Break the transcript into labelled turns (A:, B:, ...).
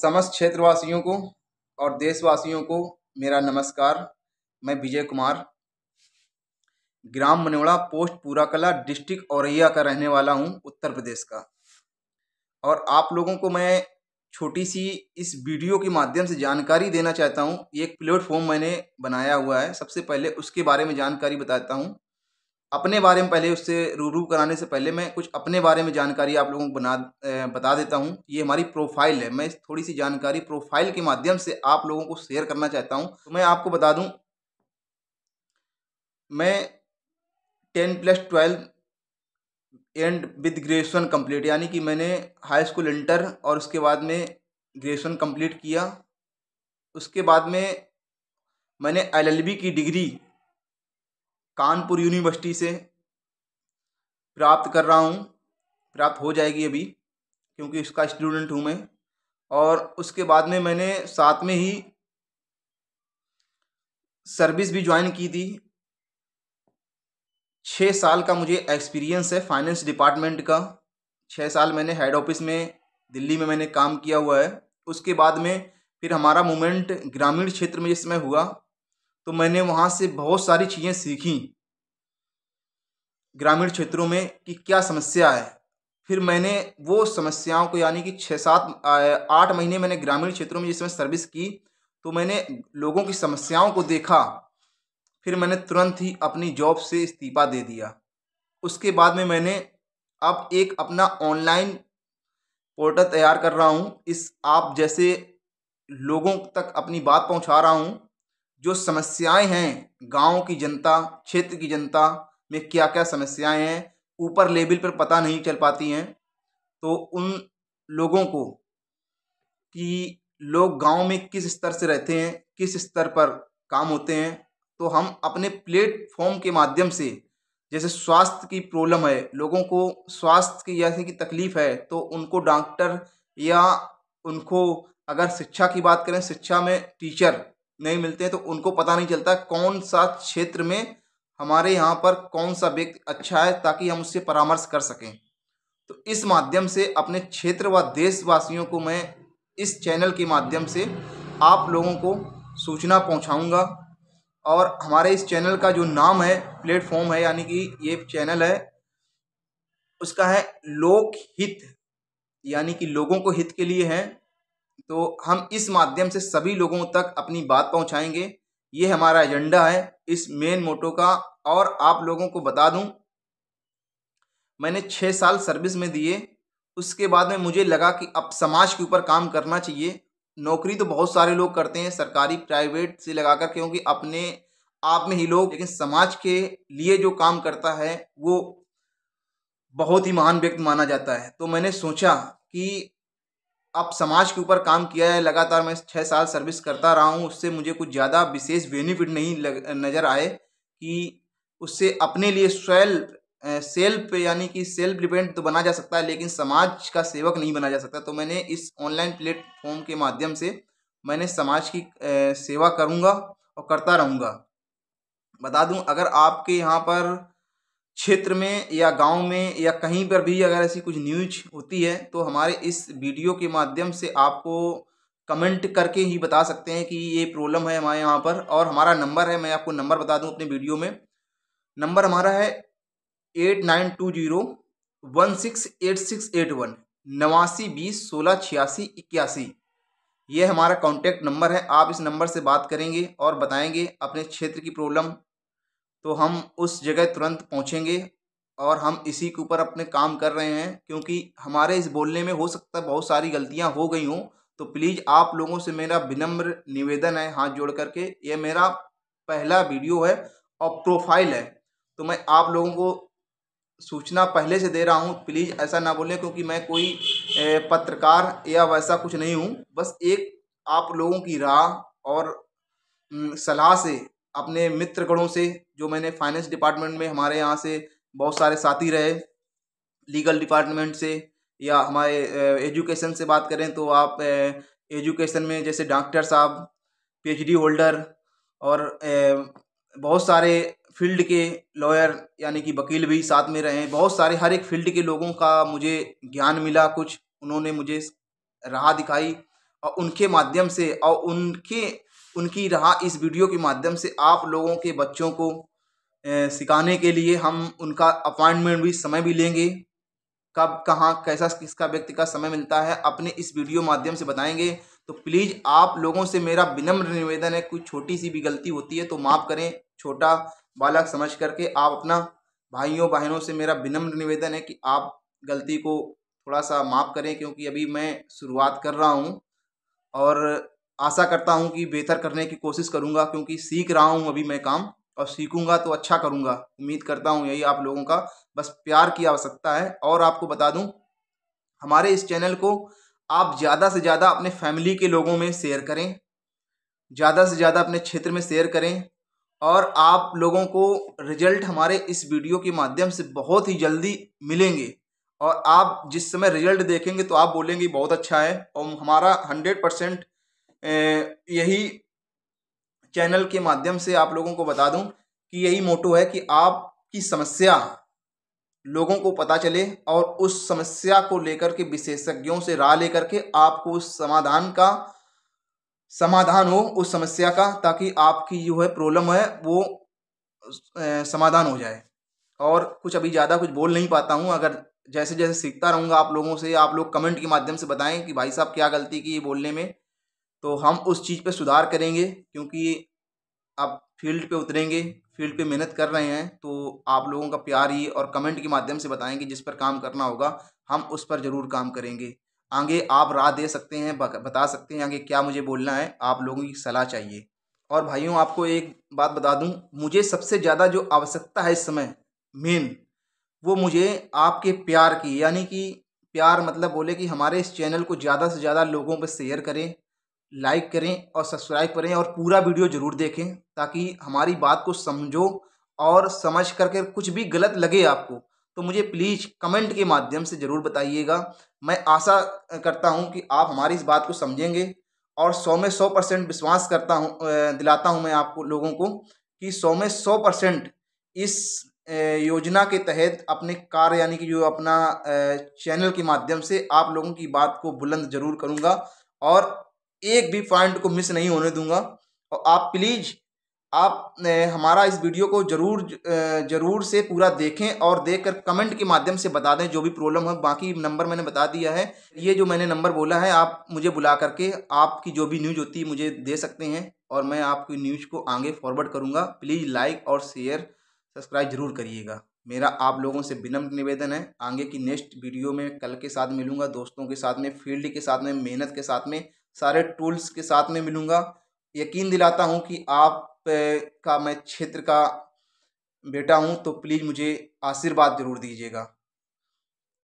A: समस्त क्षेत्रवासियों को और देशवासियों को मेरा नमस्कार मैं विजय कुमार ग्राम मनोड़ा पोस्ट पूरा कला डिस्ट्रिक्ट औरैया का रहने वाला हूँ उत्तर प्रदेश का और आप लोगों को मैं छोटी सी इस वीडियो के माध्यम से जानकारी देना चाहता हूँ एक प्लेटफॉर्म मैंने बनाया हुआ है सबसे पहले उसके बारे में जानकारी बताता हूँ अपने बारे में पहले उससे रूबरू कराने से पहले मैं कुछ अपने बारे में जानकारी आप लोगों को बना बता देता हूँ ये हमारी प्रोफाइल है मैं थोड़ी सी जानकारी प्रोफाइल के माध्यम से आप लोगों को शेयर करना चाहता हूँ तो मैं आपको बता दूँ मैं ten plus twelve and with graduation complete यानी कि मैंने हाई स्कूल इंटर और उसके बाद में ग्रेजुएशन कम्प्लीट किया उसके बाद में मैंने बी की डिग्री कानपुर यूनिवर्सिटी से प्राप्त कर रहा हूँ प्राप्त हो जाएगी अभी क्योंकि उसका स्टूडेंट हूँ मैं और उसके बाद में मैंने साथ में ही सर्विस भी ज्वाइन की थी छः साल का मुझे एक्सपीरियंस है फाइनेंस डिपार्टमेंट का छः साल मैंने हेड ऑफिस में दिल्ली में मैंने काम किया हुआ है उसके बाद में फिर हमारा मूवमेंट ग्रामीण क्षेत्र में जिसमें हुआ तो मैंने वहाँ से बहुत सारी चीज़ें सीखी ग्रामीण क्षेत्रों में कि क्या समस्या है फिर मैंने वो समस्याओं को यानी कि छः सात आठ महीने मैंने ग्रामीण क्षेत्रों में जिसमें सर्विस की तो मैंने लोगों की समस्याओं को देखा फिर मैंने तुरंत ही अपनी जॉब से इस्तीफा दे दिया उसके बाद में मैंने अब एक अपना ऑनलाइन पोर्टल तैयार कर रहा हूँ इस आप जैसे लोगों तक अपनी बात पहुँचा रहा हूँ जो समस्याएं हैं गांव की जनता क्षेत्र की जनता में क्या क्या समस्याएं हैं ऊपर लेवल पर पता नहीं चल पाती हैं तो उन लोगों को कि लोग गांव में किस स्तर से रहते हैं किस स्तर पर काम होते हैं तो हम अपने प्लेटफॉर्म के माध्यम से जैसे स्वास्थ्य की प्रॉब्लम है लोगों को स्वास्थ्य की जैसे कि तकलीफ़ है तो उनको डॉक्टर या उनको अगर शिक्षा की बात करें शिक्षा में टीचर नहीं मिलते हैं तो उनको पता नहीं चलता कौन सा क्षेत्र में हमारे यहाँ पर कौन सा व्यक्ति अच्छा है ताकि हम उससे परामर्श कर सकें तो इस माध्यम से अपने क्षेत्र व देशवासियों को मैं इस चैनल के माध्यम से आप लोगों को सूचना पहुँचाऊँगा और हमारे इस चैनल का जो नाम है प्लेटफॉर्म है यानी कि ये चैनल है उसका है लोक हित यानी कि लोगों को हित के लिए है तो हम इस माध्यम से सभी लोगों तक अपनी बात पहुंचाएंगे ये हमारा एजेंडा है इस मेन मोटो का और आप लोगों को बता दूं मैंने छः साल सर्विस में दिए उसके बाद में मुझे लगा कि अब समाज के ऊपर काम करना चाहिए नौकरी तो बहुत सारे लोग करते हैं सरकारी प्राइवेट से लगाकर क्योंकि अपने आप में ही लोग लेकिन समाज के लिए जो काम करता है वो बहुत ही महान व्यक्ति माना जाता है तो मैंने सोचा कि अब समाज के ऊपर काम किया है लगातार मैं छः साल सर्विस करता रहा हूँ उससे मुझे कुछ ज़्यादा विशेष बेनिफिट नहीं लग नज़र आए कि उससे अपने लिए स्वेल सेल्फ यानी कि सेल्फ डिपेंड तो बना जा सकता है लेकिन समाज का सेवक नहीं बना जा सकता तो मैंने इस ऑनलाइन प्लेटफॉर्म के माध्यम से मैंने समाज की सेवा करूँगा और करता रहूँगा बता दूँ अगर आपके यहाँ पर क्षेत्र में या गांव में या कहीं पर भी अगर ऐसी कुछ न्यूज होती है तो हमारे इस वीडियो के माध्यम से आपको कमेंट करके ही बता सकते हैं कि ये प्रॉब्लम है हमारे यहाँ पर और हमारा नंबर है मैं आपको नंबर बता दूँ अपने वीडियो में नंबर हमारा है eight nine two zero one six eight six eight one नवासी बीस सोलह छियासी इक्यासी ये हमारा कॉन्टेक्ट नंबर है आप इस नंबर से बात करेंगे और बताएंगे अपने क्षेत्र की प्रॉब्लम तो हम उस जगह तुरंत पहुँचेंगे और हम इसी के ऊपर अपने काम कर रहे हैं क्योंकि हमारे इस बोलने में हो सकता है बहुत सारी गलतियाँ हो गई हों तो प्लीज़ आप लोगों से मेरा विनम्र निवेदन है हाथ जोड़ करके ये मेरा पहला वीडियो है और प्रोफाइल है तो मैं आप लोगों को सूचना पहले से दे रहा हूँ प्लीज़ ऐसा ना बोलें क्योंकि मैं कोई पत्रकार या वैसा कुछ नहीं हूँ बस एक आप लोगों की राह और सलाह से अपने मित्रगणों से जो मैंने फाइनेंस डिपार्टमेंट में हमारे यहाँ से बहुत सारे साथी रहे लीगल डिपार्टमेंट से या हमारे एजुकेशन से बात करें तो आप एजुकेशन में जैसे डॉक्टर साहब पीएचडी होल्डर और बहुत सारे फील्ड के लॉयर यानी कि वकील भी साथ में रहे बहुत सारे हर एक फील्ड के लोगों का मुझे ज्ञान मिला कुछ उन्होंने मुझे राह दिखाई और उनके माध्यम से और उनके उनकी राह इस वीडियो के माध्यम से आप लोगों के बच्चों को सिखाने के लिए हम उनका अपॉइंटमेंट भी समय भी लेंगे कब कहाँ कैसा किसका व्यक्ति का समय मिलता है अपने इस वीडियो माध्यम से बताएंगे तो प्लीज़ आप लोगों से मेरा विनम्र निवेदन है कोई छोटी सी भी गलती होती है तो माफ़ करें छोटा बालक समझ करके आप अपना भाइयों बहनों से मेरा विनम्र निवेदन है कि आप गलती को थोड़ा सा माफ़ करें क्योंकि अभी मैं शुरुआत कर रहा हूँ और आशा करता हूँ कि बेहतर करने की कोशिश करूँगा क्योंकि सीख रहा हूँ अभी मैं काम और सीखूंगा तो अच्छा करूँगा उम्मीद करता हूँ यही आप लोगों का बस प्यार की आवश्यकता है और आपको बता दूँ हमारे इस चैनल को आप ज़्यादा से ज़्यादा अपने फैमिली के लोगों में शेयर करें ज़्यादा से ज़्यादा अपने क्षेत्र में शेयर करें और आप लोगों को रिजल्ट हमारे इस वीडियो के माध्यम से बहुत ही जल्दी मिलेंगे और आप जिस समय रिजल्ट देखेंगे तो आप बोलेंगे बहुत अच्छा है और हमारा हंड्रेड परसेंट यही चैनल के माध्यम से आप लोगों को बता दूं कि यही मोटो है कि आपकी समस्या लोगों को पता चले और उस समस्या को लेकर के विशेषज्ञों से राय लेकर के आपको उस समाधान का समाधान हो उस समस्या का ताकि आपकी जो है प्रॉब्लम है वो समाधान हो जाए और कुछ अभी ज़्यादा कुछ बोल नहीं पाता हूँ अगर जैसे जैसे सीखता रहूँगा आप लोगों से आप लोग कमेंट के माध्यम से बताएं कि भाई साहब क्या गलती की बोलने में तो हम उस चीज़ पे सुधार करेंगे क्योंकि आप फील्ड पे उतरेंगे फील्ड पे मेहनत कर रहे हैं तो आप लोगों का प्यार ही और कमेंट के माध्यम से बताएंगे जिस पर काम करना होगा हम उस पर ज़रूर काम करेंगे आगे आप राह दे सकते हैं बता सकते हैं आगे क्या मुझे बोलना है आप लोगों की सलाह चाहिए और भाइयों आपको एक बात बता दूं मुझे सबसे ज़्यादा जो आवश्यकता है इस समय मेन वो मुझे आपके प्यार की यानी कि प्यार मतलब बोले कि हमारे इस चैनल को ज़्यादा से ज़्यादा लोगों पर शेयर करें लाइक करें और सब्सक्राइब करें और पूरा वीडियो ज़रूर देखें ताकि हमारी बात को समझो और समझ करके कुछ भी गलत लगे आपको तो मुझे प्लीज़ कमेंट के माध्यम से ज़रूर बताइएगा मैं आशा करता हूँ कि आप हमारी इस बात को समझेंगे और सौ में सौ परसेंट विश्वास करता हूँ दिलाता हूँ मैं आपको लोगों को कि सौ में सौ परसेंट इस योजना के तहत अपने कार्य यानी कि जो अपना चैनल के माध्यम से आप लोगों की बात को बुलंद ज़रूर करूँगा और एक भी पॉइंट को मिस नहीं होने दूंगा और आप प्लीज़ आप हमारा इस वीडियो को ज़रूर ज़रूर से पूरा देखें और देखकर कमेंट के माध्यम से बता दें जो भी प्रॉब्लम हो बाकी नंबर मैंने बता दिया है ये जो मैंने नंबर बोला है आप मुझे बुला करके आपकी जो भी न्यूज़ होती है मुझे दे सकते हैं और मैं आपकी न्यूज़ को आगे फॉरवर्ड करूँगा प्लीज़ लाइक और शेयर सब्सक्राइब जरूर करिएगा मेरा आप लोगों से विनम्र निवेदन है आगे की नेक्स्ट वीडियो में कल के साथ मिलूंगा दोस्तों के साथ में फील्ड के साथ में मेहनत के साथ में सारे टूल्स के साथ में मिलूँगा यकीन दिलाता हूँ कि आप का मैं क्षेत्र का बेटा हूँ तो प्लीज़ मुझे आशीर्वाद ज़रूर दीजिएगा